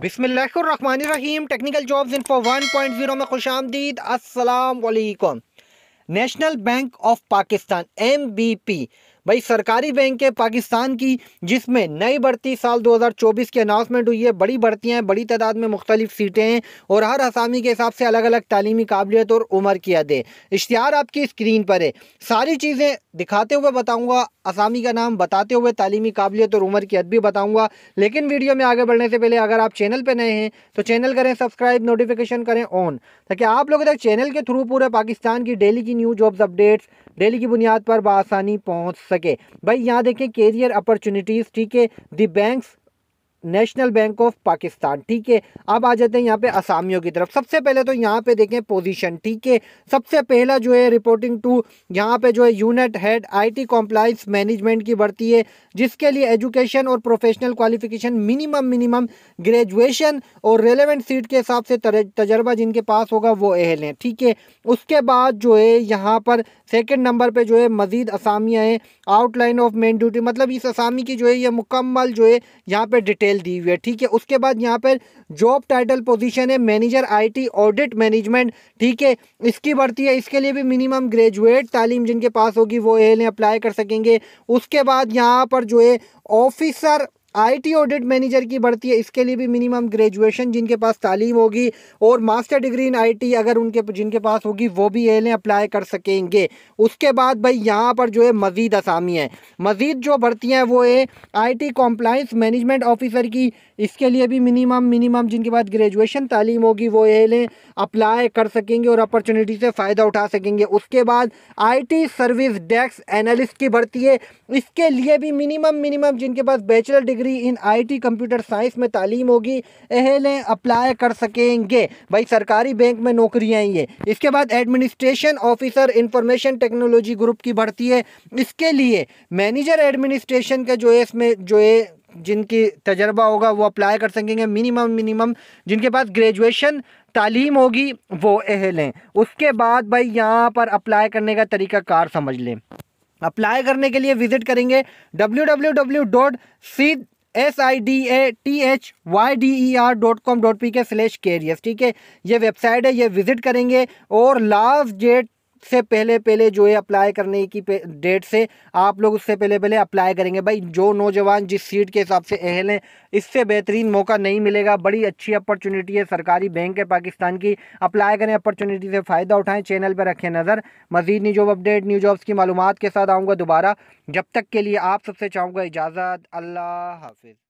बिसमीम technical jobs in for one point zero में खुश आमदीद असलकुम national bank of Pakistan M B P भाई सरकारी बैंक है पाकिस्तान की जिसमें नई बढ़ती साल 2024 की अनाउंसमेंट हुई है बड़ी बढ़तियाँ हैं बड़ी तादाद में मुख्तलिफ सीटें हैं और हर आसामी के हिसाब से अलग अलग तलीमी काबिलियत और उम्र की अदें इश्तहार आपकी स्क्रीन पर है सारी चीज़ें दिखाते हुए बताऊँगा असामी का नाम बताते हुए तालीमी काबिलियत और उम्र की हद भी बताऊँगा लेकिन वीडियो में आगे बढ़ने से पहले अगर आप चैनल पर नए हैं तो चैनल करें सब्सक्राइब नोटिफिकेशन करें ऑन ताकि आप लोगों तक चैनल के थ्रू पूरे पाकिस्तान की डेली की न्यूज जॉब्स अपडेट्स रैली की बुनियाद पर बसानी पहुँच सके भाई यहाँ देखें कैरियर अपॉर्चुनिटीज़ ठीक है the banks national bank of Pakistan ठीक है अब आ जाते हैं यहाँ पे असामियों की तरफ सबसे पहले तो यहाँ पे देखें पोजीशन ठीक है सबसे पहला जो है रिपोर्टिंग टू यहाँ पे जो है unit head IT compliance management की बढ़ती है जिसके लिए एजुकेशन और professional qualification minimum minimum graduation और रेलिवेंट सीट के हिसाब से तजर्बा जिनके पास होगा वो अहल हैं ठीक है उसके बाद जो है यहाँ पर सेकेंड नंबर पर जो है मजीद असामियाँ हैं आउटलाइन ऑफ मेन ड्यूटी मतलब इस असामी की जो है ये मुकम्मल जो है यहाँ पर डिटेल डिटेल दी हुई है ठीक है उसके बाद यहाँ पर जॉब टाइटल पोजीशन है मैनेजर आईटी ऑडिट मैनेजमेंट ठीक है इसकी भर्ती है इसके लिए भी मिनिमम ग्रेजुएट तालीम जिनके पास होगी वो एल अप्लाई कर सकेंगे उसके बाद यहाँ पर जो है ऑफिसर आईटी ऑडिट मैनेजर की बढ़ती है इसके लिए भी मिनिमम ग्रेजुएशन जिनके पास तालीम होगी और मास्टर डिग्री इन आईटी अगर उनके जिनके पास होगी वो भी एल अप्लाई कर सकेंगे उसके बाद भाई यहाँ पर जो है मज़ीद आसामी है मज़ीद जो भर्तियाँ हैं वो है टी कॉम्प्लाइंस मैनेजमेंट ऑफिसर की इसके लिए भी मिनिमम मिनिमम जिनके पास ग्रेजुएशन तालीम होगी वो एल अप्लाई कर सकेंगे और अपॉर्चुनिटी से फ़ायदा उठा सकेंगे उसके बाद आईटी सर्विस डेस्क एनालिस्ट की भर्ती है इसके लिए भी मिनिमम मिनिमम जिनके पास bachelor degree degree in IT computer science में तालीम होगी अहल अप्लाई कर सकेंगे भाई सरकारी बैंक में नौकरियाँ ही ये इसके बाद administration officer information technology group की भर्ती है इसके लिए मैनेजर एडमिनिस्ट्रेशन का जो है इसमें जो है जिनकी तजर्बा होगा वो अप्लाई कर सकेंगे मिनिमम मिनिमम जिनके पास ग्रेजुएशन तालीम होगी वो अहल हैं उसके बाद भाई यहाँ पर अप्लाई करने का तरीका कार समझ लें अप्लाई करने के लिए विज़िट करेंगे W W W dot C S I D A T H Y D E R dot com dot P K slash careers ठीक है ये वेबसाइट है ये विजिट करेंगे और लास्ट डेट से पहले पहले जो है अप्लाई करने की डेट से आप लोग उससे पहले पहले अप्लाई करेंगे भाई जो नौजवान जिस सीट के हिसाब से अहल हैं इससे बेहतरीन मौका नहीं मिलेगा बड़ी अच्छी अपॉर्चुनिटी है सरकारी बैंक है पाकिस्तान की अप्लाई करें अपॉर्चुनिटी से फ़ायदा उठाएं चैनल पर रखें नज़र मजीद new job update new jobs की मालूम के साथ आऊँगा दोबारा जब तक के लिए आप सबसे चाहूँगा इजाज़त अल्लाह हाफिज़